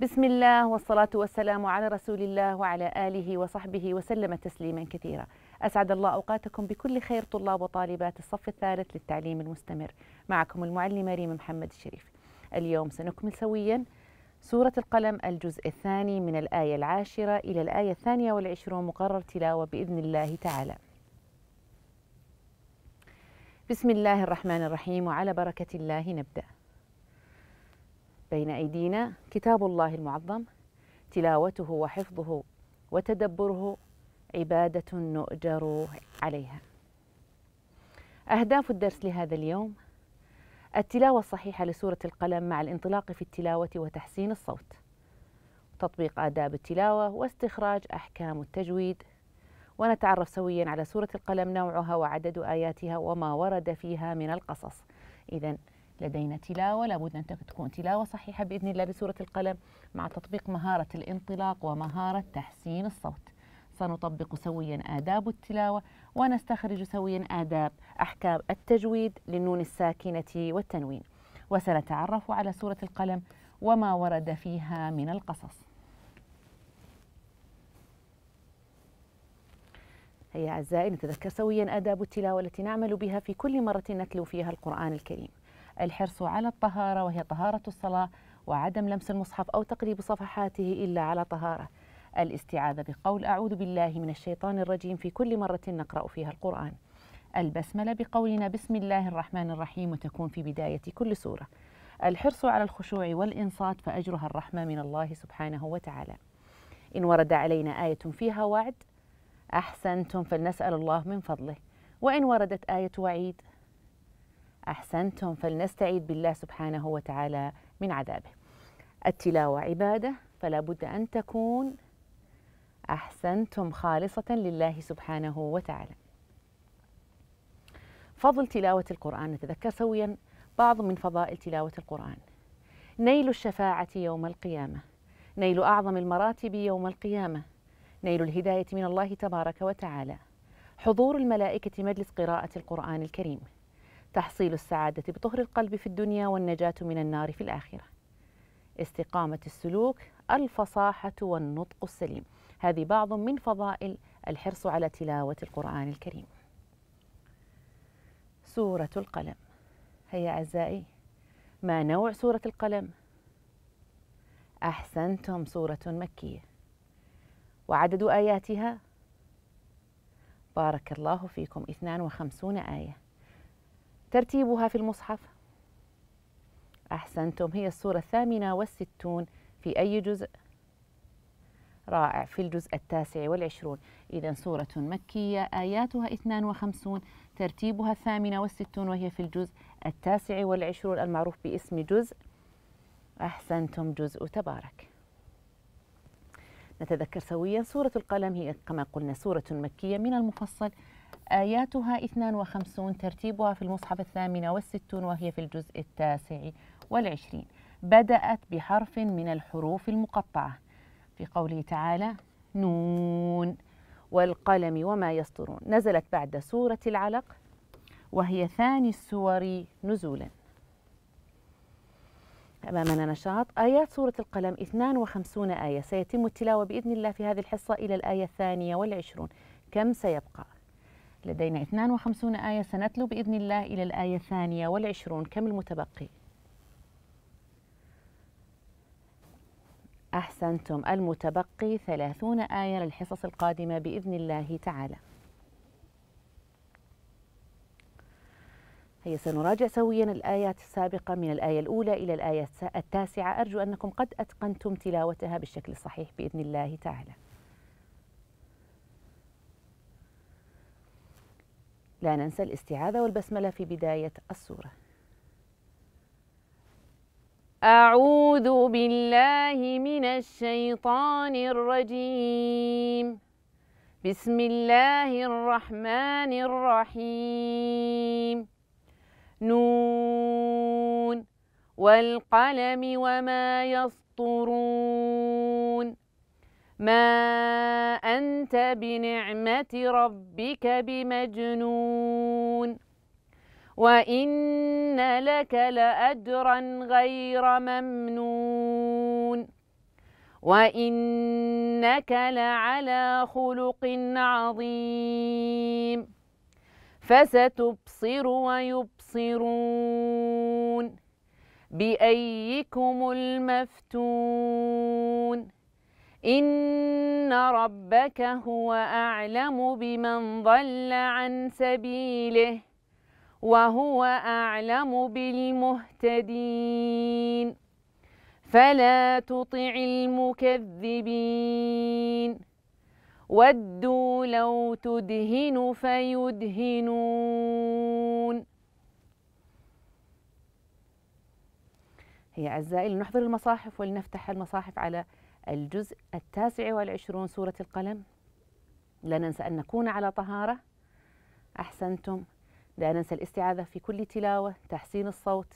بسم الله والصلاة والسلام على رسول الله وعلى آله وصحبه وسلم تسليما كثيرا أسعد الله أوقاتكم بكل خير طلاب وطالبات الصف الثالث للتعليم المستمر معكم المعلمة ريم محمد الشريف اليوم سنكمل سويا سورة القلم الجزء الثاني من الآية العاشرة إلى الآية الثانية والعشرون مقرر تلاوة بإذن الله تعالى بسم الله الرحمن الرحيم وعلى بركة الله نبدأ بين أيدينا كتاب الله المعظم تلاوته وحفظه وتدبره عبادة نؤجر عليها. أهداف الدرس لهذا اليوم التلاوة الصحيحة لسورة القلم مع الانطلاق في التلاوة وتحسين الصوت. تطبيق آداب التلاوة واستخراج أحكام التجويد. ونتعرف سويا على سورة القلم نوعها وعدد آياتها وما ورد فيها من القصص. إذا لدينا تلاوة لابد أن تكون تلاوة صحيحة بإذن الله بسورة القلم مع تطبيق مهارة الانطلاق ومهارة تحسين الصوت سنطبق سويا آداب التلاوة ونستخرج سويا آداب أحكام التجويد للنون الساكنة والتنوين وسنتعرف على سورة القلم وما ورد فيها من القصص هيا أعزائي نتذكر سويا آداب التلاوة التي نعمل بها في كل مرة نتلو فيها القرآن الكريم الحرص على الطهارة وهي طهارة الصلاة وعدم لمس المصحف أو تقريب صفحاته إلا على طهارة الاستعاذة بقول أعوذ بالله من الشيطان الرجيم في كل مرة نقرأ فيها القرآن البسملة بقولنا بسم الله الرحمن الرحيم وتكون في بداية كل سورة الحرص على الخشوع والإنصات فأجرها الرحمة من الله سبحانه وتعالى إن ورد علينا آية فيها وعد أحسنتم فلنسأل الله من فضله وإن وردت آية وعيد أحسنتم فلنستعيد بالله سبحانه وتعالى من عذابه التلاوة عبادة فلا بد أن تكون أحسنتم خالصة لله سبحانه وتعالى فضل تلاوة القرآن نتذكر سويا بعض من فضائل تلاوة القرآن نيل الشفاعة يوم القيامة نيل أعظم المراتب يوم القيامة نيل الهداية من الله تبارك وتعالى حضور الملائكة مجلس قراءة القرآن الكريم تحصيل السعادة بطهر القلب في الدنيا والنجاة من النار في الآخرة استقامة السلوك الفصاحة والنطق السليم هذه بعض من فضائل الحرص على تلاوة القرآن الكريم سورة القلم هيا أعزائي ما نوع سورة القلم؟ أحسنتم سورة مكية وعدد آياتها بارك الله فيكم 52 آية ترتيبها في المصحف أحسنتم هي الصورة الثامنة والستون في أي جزء؟ رائع في الجزء التاسع والعشرون إذا سورة مكية آياتها 52 ترتيبها الثامنة والستون وهي في الجزء التاسع والعشرون المعروف باسم جزء أحسنتم جزء تبارك نتذكر سويا سورة القلم هي كما قلنا سورة مكية من المفصل آياتها 52 ترتيبها في المصحف الثامنة والستون وهي في الجزء التاسع والعشرين بدأت بحرف من الحروف المقطعة في قوله تعالى نون والقلم وما يسطرون نزلت بعد سورة العلق وهي ثاني السور نزولا أمامنا نشاط آيات سورة القلم 52 آية سيتم التلاوة بإذن الله في هذه الحصة إلى الآية الثانية والعشرون كم سيبقى لدينا 52 آية سنتلو بإذن الله إلى الآية الثانية والعشرون كم المتبقي؟ أحسنتم المتبقي 30 آية للحصص القادمة بإذن الله تعالى هيا سنراجع سويا الآيات السابقة من الآية الأولى إلى الآية التاسعة أرجو أنكم قد أتقنتم تلاوتها بالشكل الصحيح بإذن الله تعالى لا ننسى الاستعاذة والبسملة في بداية السورة أعوذ بالله من الشيطان الرجيم بسم الله الرحمن الرحيم نون والقلم وما يسطرون ما أنت بنعمة ربك بمجنون وإن لك لأجرا غير ممنون وإنك لعلى خلق عظيم فستبصر ويبصرون بأيكم المفتون إن ربك هو أعلم بمن ضل عن سبيله وهو أعلم بالمهتدين فلا تطع المكذبين ودوا لو تدهن فيدهنون هي أعزائي لنحضر المصاحف ولنفتح المصاحف على الجزء التاسع والعشرون سورة القلم لا ننسى أن نكون على طهارة أحسنتم لا ننسى الاستعاذة في كل تلاوة تحسين الصوت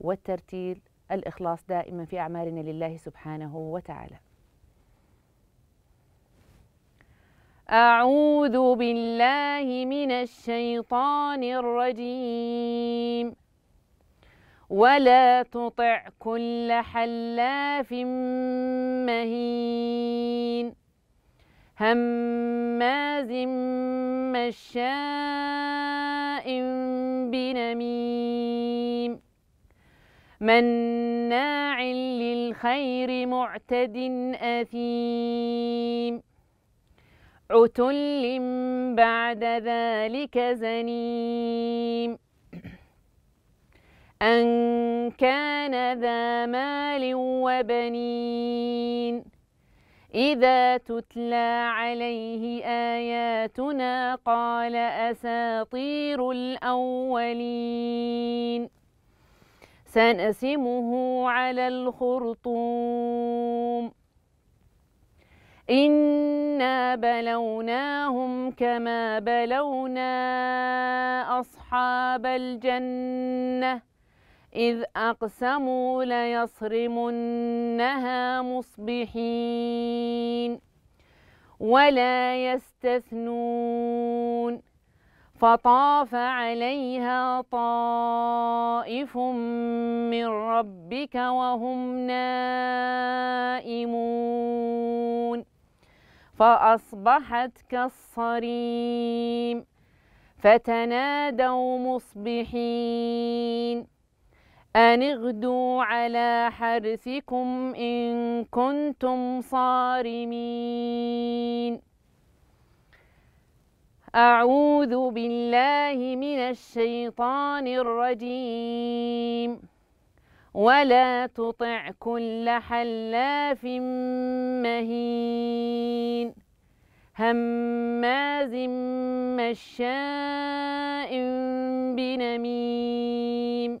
والترتيل الإخلاص دائما في أعمالنا لله سبحانه وتعالى أعوذ بالله من الشيطان الرجيم ولا تطع كل حلاف مهين هماز مشاء بنميم مناع للخير معتد أثيم عتل بعد ذلك زنيم أن كان ذا مال وبنين إذا تتلى عليه آياتنا قال أساطير الأولين سنسمه على الخرطوم إنا بلوناهم كما بلونا أصحاب الجنة إذ أقسموا ليصرمنها مصبحين ولا يستثنون فطاف عليها طائف من ربك وهم نائمون فأصبحت كالصريم فتنادوا مصبحين أن اغدوا على حرثكم إن كنتم صارمين أعوذ بالله من الشيطان الرجيم ولا تطع كل حلاف مهين هماز مشاء بنميم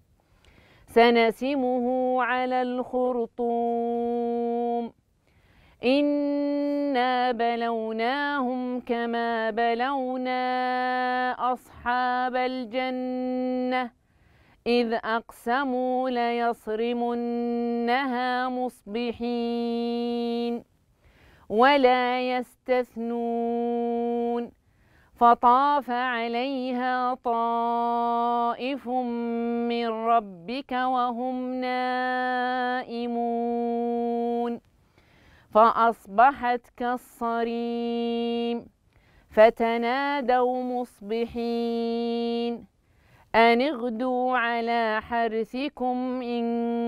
سنسمه على الخرطوم إنا بلوناهم كما بلونا أصحاب الجنة إذ أقسموا ليصرمنها مصبحين ولا يستثنون فطاف عليها طائف من ربك وهم نائمون فأصبحت كالصريم فتنادوا مصبحين أن اغدوا على حرثكم إن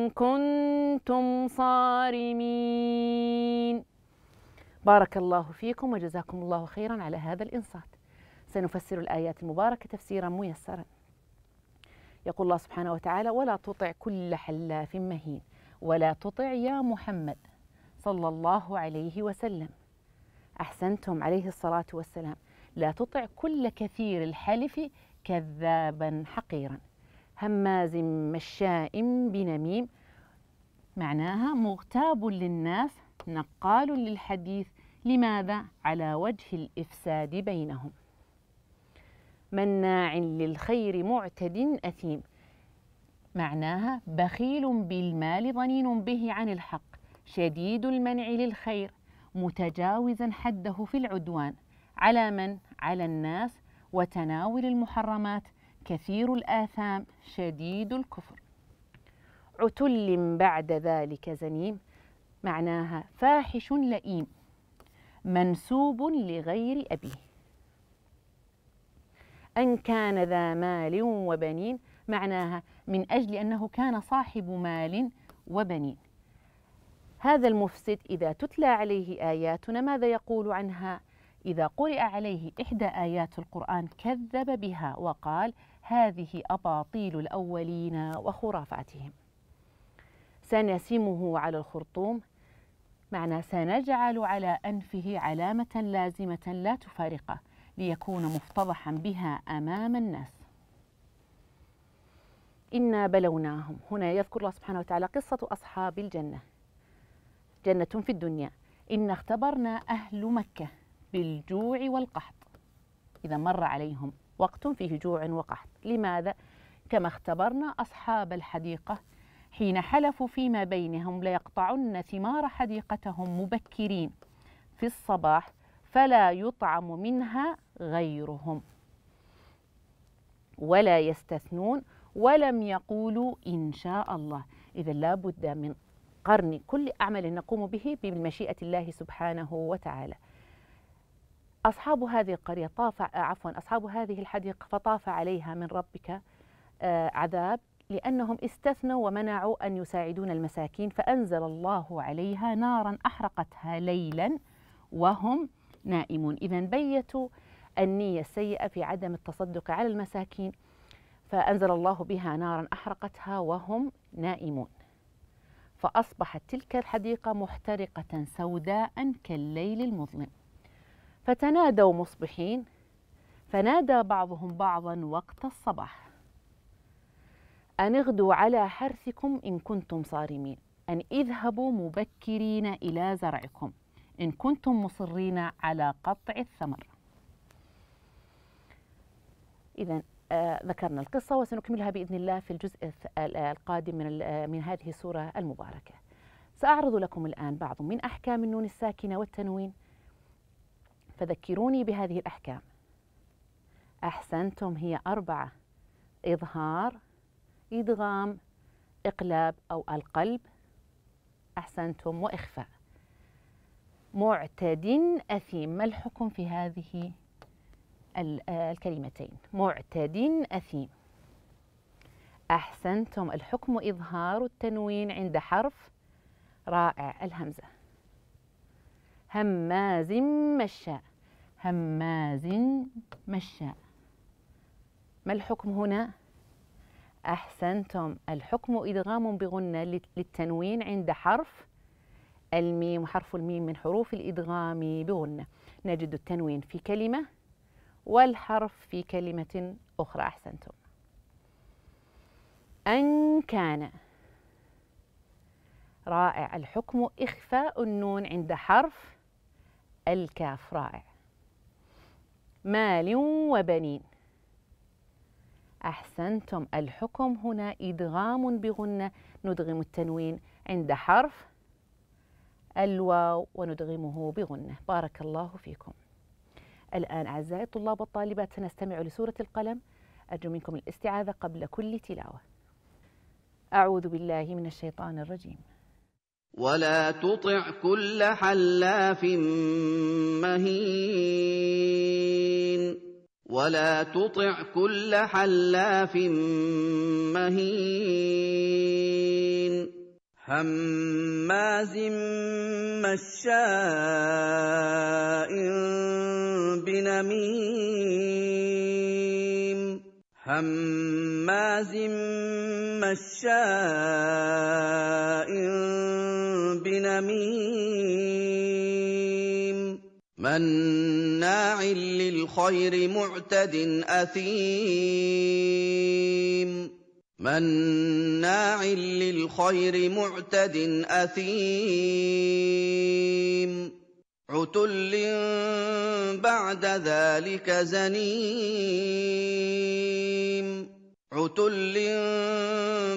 كنتم صارمين بارك الله فيكم وجزاكم الله خيرا على هذا الإنصات سنفسر الآيات المباركة تفسيرا ميسرا يقول الله سبحانه وتعالى ولا تطع كل حلاف مهين ولا تطع يا محمد صلى الله عليه وسلم أحسنتم عليه الصلاة والسلام لا تطع كل كثير الحلف كذابا حقيرا هماز مشاء بنميم معناها مغتاب للناس نقال للحديث لماذا على وجه الإفساد بينهم مناع للخير معتد أثيم معناها بخيل بالمال ضنين به عن الحق شديد المنع للخير متجاوزا حده في العدوان على من على الناس وتناول المحرمات كثير الآثام شديد الكفر عتل بعد ذلك زنيم معناها فاحش لئيم منسوب لغير أبيه أن كان ذا مال وبنين معناها من أجل أنه كان صاحب مال وبنين هذا المفسد إذا تتلى عليه آياتنا ماذا يقول عنها؟ إذا قرئ عليه إحدى آيات القرآن كذب بها وقال هذه أباطيل الأولين وخرافاتهم سنسمه على الخرطوم معنى سنجعل على أنفه علامة لازمة لا تفارقه ليكون مفتضحا بها امام الناس انا بلوناهم هنا يذكر الله سبحانه وتعالى قصه اصحاب الجنه جنه في الدنيا ان اختبرنا اهل مكه بالجوع والقحط اذا مر عليهم وقت فيه جوع وقحط لماذا كما اختبرنا اصحاب الحديقه حين حلفوا فيما بينهم ليقطعن ثمار حديقتهم مبكرين في الصباح فلا يطعم منها غيرهم ولا يستثنون ولم يقولوا إن شاء الله إذا لابد من قرن كل أعمل نقوم به بمشيئة الله سبحانه وتعالى أصحاب هذه القرية طاف عفوا أصحاب هذه الحديقة فطاف عليها من ربك آه، عذاب لأنهم استثنوا ومنعوا أن يساعدون المساكين فأنزل الله عليها نارا أحرقتها ليلا وهم نائمون إذا بيتوا النية السيئة في عدم التصدق على المساكين فأنزل الله بها نارا أحرقتها وهم نائمون فأصبحت تلك الحديقة محترقة سوداء كالليل المظلم فتنادوا مصبحين فنادى بعضهم بعضا وقت الصباح أن اغدوا على حرثكم إن كنتم صارمين أن اذهبوا مبكرين إلى زرعكم إن كنتم مصرين على قطع الثمر إذا آه، ذكرنا القصة وسنكملها بإذن الله في الجزء القادم من, من هذه السورة المباركة سأعرض لكم الآن بعض من أحكام النون الساكنة والتنوين فذكروني بهذه الأحكام أحسنتم هي أربعة إظهار إدغام إقلاب أو القلب أحسنتم وإخفاء معتد أثيم ما الحكم في هذه آه، الكلمتين معتد أثيم أحسنتم الحكم إظهار التنوين عند حرف رائع الهمزة هماز مشاء هماز مشاء ما الحكم هنا؟ أحسنتم الحكم إدغام بغنة للتنوين عند حرف الميم حرف الميم من حروف الإدغام بغنة نجد التنوين في كلمة والحرف في كلمة أخرى أحسنتم أن كان رائع الحكم إخفاء النون عند حرف الكاف رائع مال وبنين أحسنتم الحكم هنا إدغام بغنة ندغم التنوين عند حرف الواو وندغمه بغنة بارك الله فيكم الآن أعزائي الطلاب والطالبات سنستمع لسورة القلم أرجو منكم الاستعاذة قبل كل تلاوة أعوذ بالله من الشيطان الرجيم ولا تطع كل حلاف مهين ولا تطع كل حلاف مهين هماز مشاء بنميم هماز مشاء بنميم مناع للخير معتد اثيم مناع للخير معتد اثيم عتل بعد ذلك زنيم عتل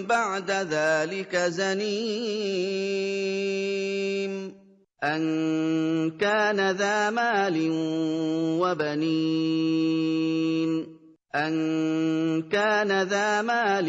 بعد ذلك زنيم ان كان ذا مال وبنين ان كان ذا مال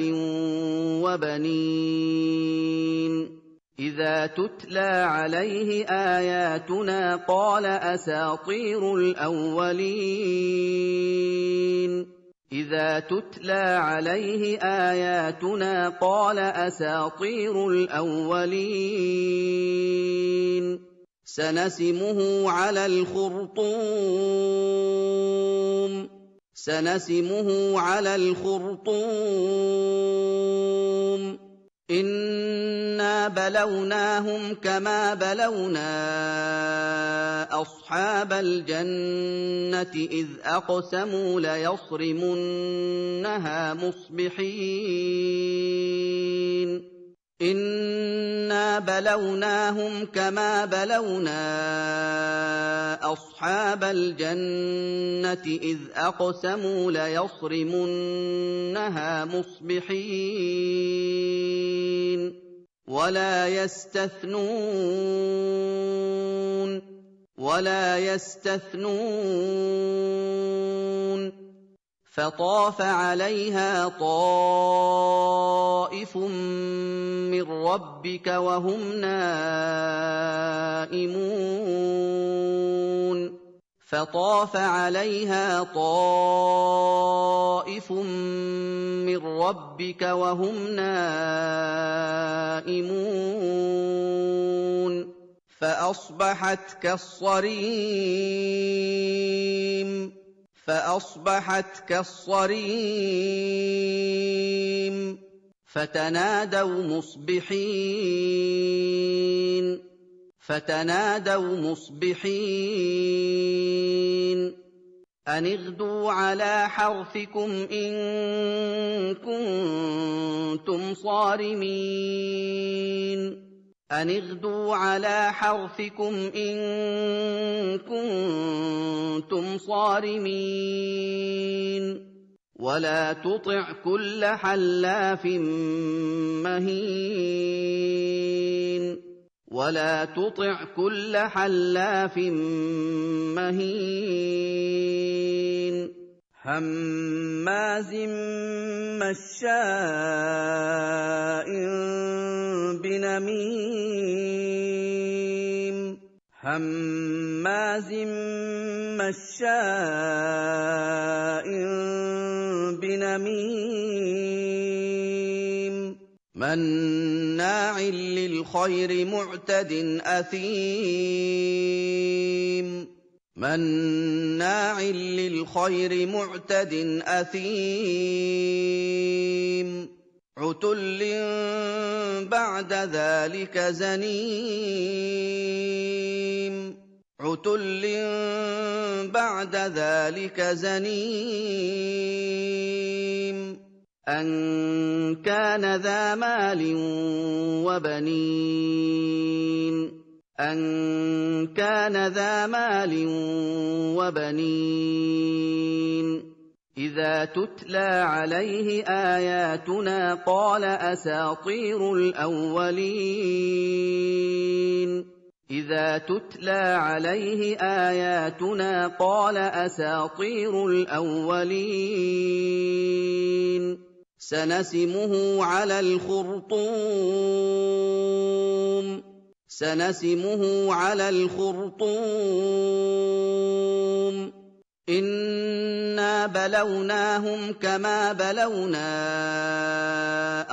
وبنين اذا تتلى عليه اياتنا قال اساطير الاولين اذا تتلى عليه اياتنا قال اساطير الاولين سنسمه على الخرطوم سنسمه على الخرطوم انا بلوناهم كما بلونا اصحاب الجنه اذ اقسموا ليصرمنها مصبحين بلوناهم كما بلونا اصحاب الجنه اذ اقسموا ليصرمنها مصبحين ولا يستثنون ولا يستثنون فطاف عليها طائف من ربك وهم نائمون فطاف عليها طائف من ربك وهم نائمون فاصبحت كالصريم فاصبحت كالصريم فتنادوا مصبحين فتنادوا مصبحين أن اغدوا على حرثكم إن كنتم صارمين أن اغدوا على حرثكم إن كنتم صارمين ولا تطع كل حلاف مهين ولا تطع كل حلاف مهين هماز مشاء بنميم هماز مشاء بنميم مناع للخير معتد اثيم مناع للخير معتد اثيم عتل بعد ذلك زنيم عتل بعد ذلك زنيم ان كان ذا مال وبنين ان كان ذا مال وبنين إذا تتلى عليه آياتنا قال أساطير الأولين إذا تتلى عليه آياتنا قال أساطير الأولين سنسمه على الخرطوم سنسمه على الخرطوم انا بلوناهم كما بلونا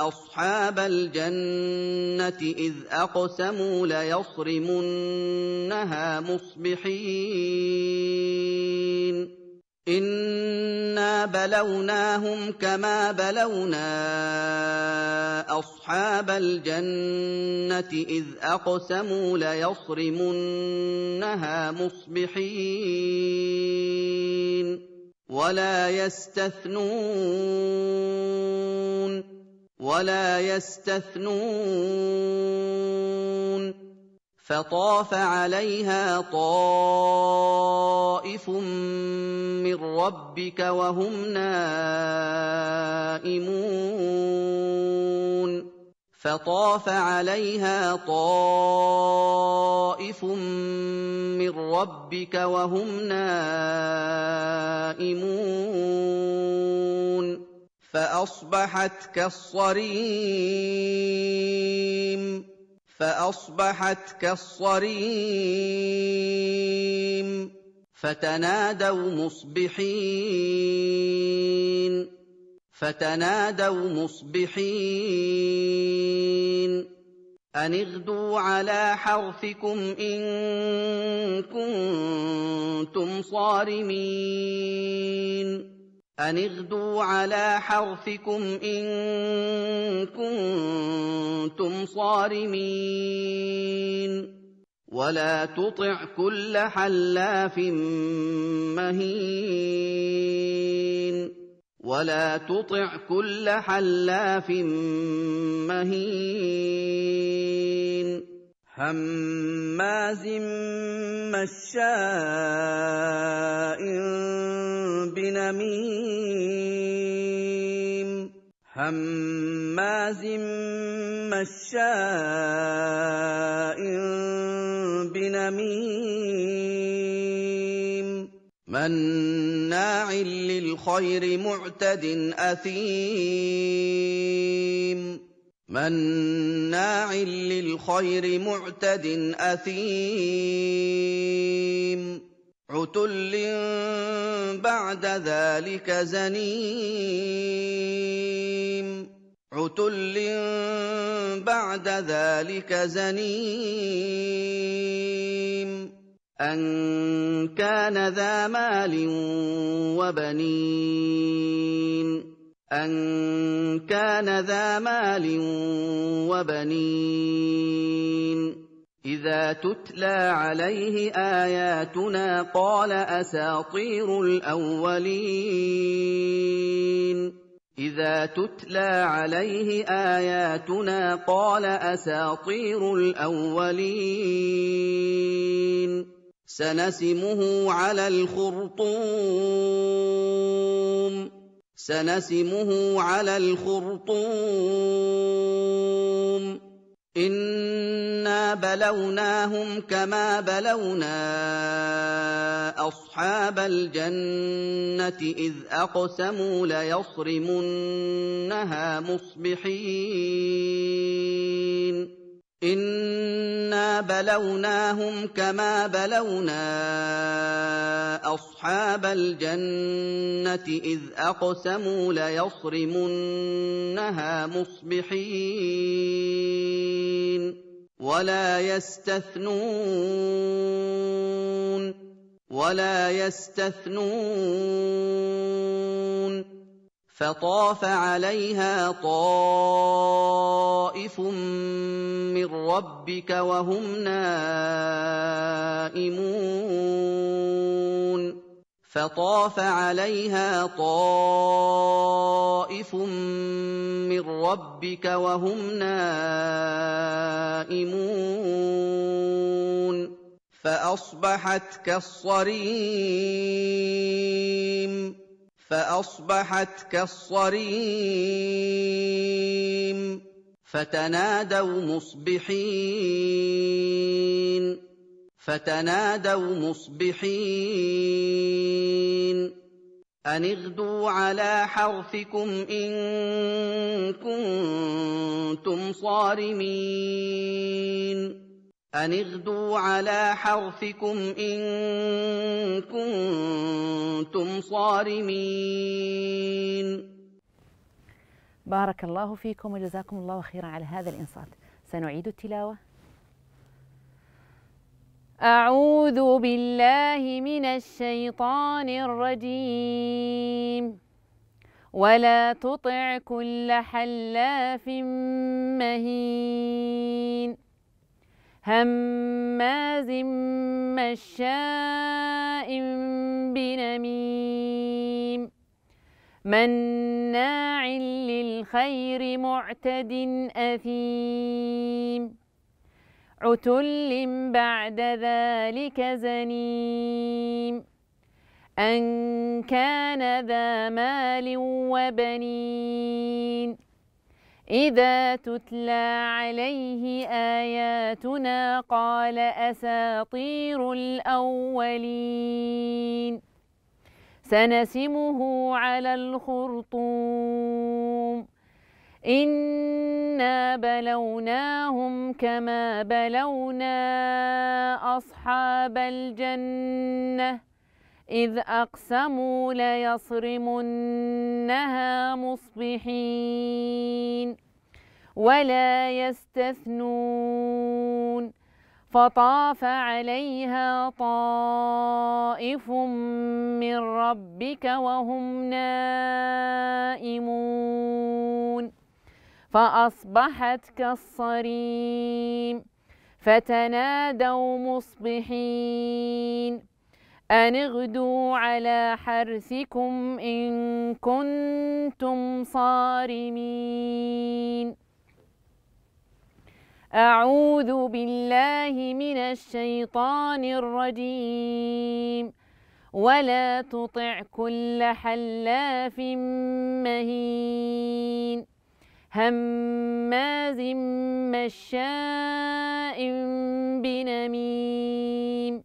اصحاب الجنه اذ اقسموا ليصرمنها مصبحين انا بلوناهم كما بلونا اصحاب الجنه اذ اقسموا ليصرمنها مصبحين ولا يستثنون ولا يستثنون فطاف عليها طائف من ربك وهم نائمون فطاف عليها طائف من ربك وهم نائمون فاصبحت كالصريم فأصبحت كالصريم فتنادوا مصبحين فتنادوا مصبحين أن اغدوا على حرثكم إن كنتم صارمين أن اغدوا على حرثكم إن كنتم صارمين ولا تطع كل حلاف مهين ولا تطع كل حلاف مهين هماز مشاء بنميم هماز مشاء بنميم مناع للخير معتد اثيم مَّنَّاعٍ لِّلْخَيْرِ مُعْتَدٍ أَثِيمٍ عُتُلٍّ بَعْدَ ذَٰلِكَ زَنِيمٍ عُتُلٍّ بَعْدَ ذَٰلِكَ زَنِيمٍ أَن كَانَ ذَا مَالٍ وَبَنِينَ أن كان ذا مال وبنين إذا تتلى عليه آياتنا قال أساطير الأولين إذا تتلى عليه آياتنا قال أساطير الأولين سنسمه على الخرطوم سنسمه على الخرطوم انا بلوناهم كما بلونا اصحاب الجنه اذ اقسموا ليصرمنها مصبحين انا بلوناهم كما بلونا اصحاب الجنه اذ اقسموا ليصرمنها مصبحين ولا يستثنون ولا يستثنون فطاف عليها طائف من ربك وهم نائمون فطاف عليها طائف من ربك وهم نائمون فاصبحت كالصريم فأصبحت كالصريم فتنادوا مصبحين فتنادوا مصبحين أن اغدوا على حرثكم إن كنتم صارمين أن اغدوا على حرثكم إن كنتم صارمين بارك الله فيكم وجزاكم الله خيرا على هذا الإنصات سنعيد التلاوة أعوذ بالله من الشيطان الرجيم ولا تطع كل حلاف مهين هماز مشاء بنميم مناع للخير معتد أثيم عتل بعد ذلك زنيم أن كان ذا مال وبنين إذا تتلى عليه آياتنا قال أساطير الأولين سنسمه على الخرطوم إنا بلوناهم كما بلونا أصحاب الجنة إذ أقسموا ليصرمنها مصبحين ولا يستثنون فطاف عليها طائف من ربك وهم نائمون فأصبحت كالصريم فتنادوا مصبحين أن اغدوا على حرثكم إن كنتم صارمين أعوذ بالله من الشيطان الرجيم ولا تطع كل حلاف مهين هماز مشاء بنميم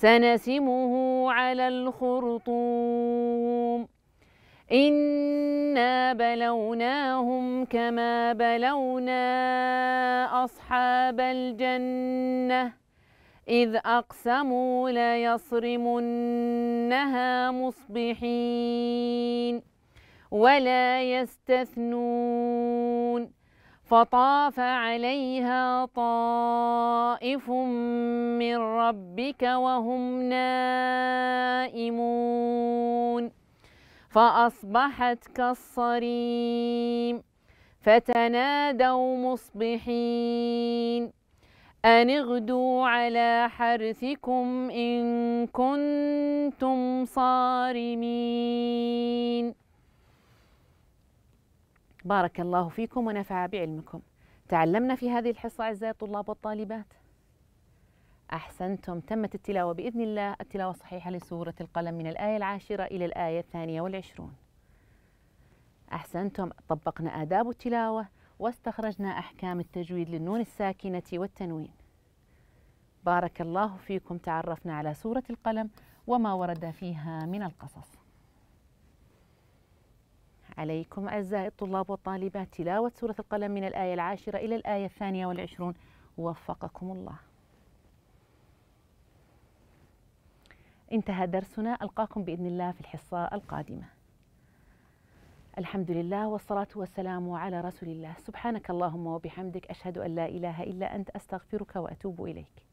سنسمه على الخرطوم إنا بلوناهم كما بلونا أصحاب الجنة إذ أقسموا ليصرمنها مصبحين ولا يستثنون فطاف عليها طائف من ربك وهم نائمون فأصبحت كالصريم فتنادوا مصبحين أن اغدوا على حرثكم إن كنتم صارمين بارك الله فيكم ونفع بعلمكم تعلمنا في هذه الحصة أعزائي الطلاب والطالبات أحسنتم تمت التلاوة بإذن الله التلاوة الصحيحة لسورة القلم من الآية العاشرة إلى الآية الثانية والعشرون أحسنتم طبقنا آداب التلاوة واستخرجنا أحكام التجويد للنون الساكنة والتنوين بارك الله فيكم تعرفنا على سورة القلم وما ورد فيها من القصص عليكم أعزائي الطلاب والطالبات تلاوة سورة القلم من الآية العاشرة إلى الآية الثانية والعشرون وفقكم الله انتهى درسنا ألقاكم بإذن الله في الحصة القادمة الحمد لله والصلاة والسلام على رسول الله سبحانك اللهم وبحمدك أشهد أن لا إله إلا أنت أستغفرك وأتوب إليك